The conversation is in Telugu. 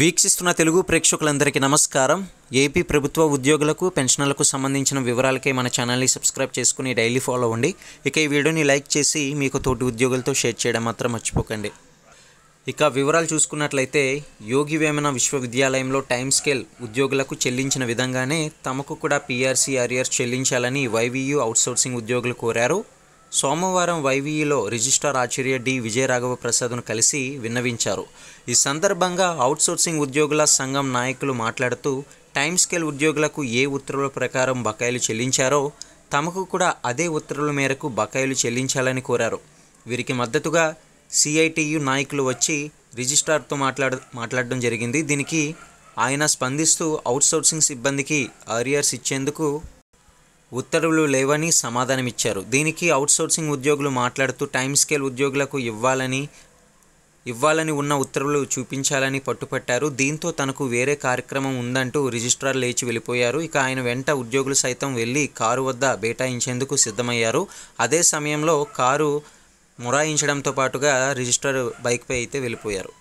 వీక్షిస్తున్న తెలుగు ప్రేక్షకులందరికీ నమస్కారం ఏపీ ప్రభుత్వ ఉద్యోగులకు పెన్షన్లకు సంబంధించిన వివరాలకే మన ఛానల్ని సబ్స్క్రైబ్ చేసుకుని డైలీ ఫాలో అవ్వండి ఇక ఈ వీడియోని లైక్ చేసి మీకు తోటి ఉద్యోగులతో షేర్ చేయడం మాత్రం మర్చిపోకండి ఇక వివరాలు చూసుకున్నట్లయితే యోగి వేమన విశ్వవిద్యాలయంలో టైం స్కేల్ ఉద్యోగులకు చెల్లించిన విధంగానే తమకు కూడా పీఆర్సీ ఆర్యర్స్ చెల్లించాలని వైవీయూ అవుట్సోర్సింగ్ ఉద్యోగులు కోరారు సోమవారం వైవీలో రిజిస్ట్రార్ ఆచార్య డి విజయరాఘవ ప్రసాద్ను కలిసి విన్నవించారు ఈ సందర్భంగా అవుట్సోర్సింగ్ ఉద్యోగుల సంఘం నాయకులు మాట్లాడుతూ టైమ్ స్కేల్ ఉద్యోగులకు ఏ ఉత్తర్వుల ప్రకారం బకాయిలు చెల్లించారో తమకు కూడా అదే ఉత్తర్వుల మేరకు బకాయిలు చెల్లించాలని కోరారు వీరికి మద్దతుగా సిఐటియు నాయకులు వచ్చి రిజిస్ట్రార్తో మాట్లాడ మాట్లాడడం జరిగింది దీనికి ఆయన స్పందిస్తూ అవుట్సోర్సింగ్ సిబ్బందికి ఆరియర్స్ ఇచ్చేందుకు ఉత్తర్వులు లేవని సమాధానమిచ్చారు దీనికి అవుట్సోర్సింగ్ ఉద్యోగులు మాట్లాడుతూ టైం స్కేల్ ఉద్యోగులకు ఇవ్వాలని ఇవ్వాలని ఉన్న ఉత్తర్వులు చూపించాలని పట్టుపట్టారు దీంతో తనకు వేరే కార్యక్రమం ఉందంటూ రిజిస్ట్రార్ లేచి వెళ్ళిపోయారు ఇక ఆయన వెంట ఉద్యోగులు సైతం వెళ్ళి కారు వద్ద బేటాయించేందుకు సిద్ధమయ్యారు అదే సమయంలో కారు మొరాయించడంతో పాటుగా రిజిస్ట్రార్ బైక్పై అయితే వెళ్ళిపోయారు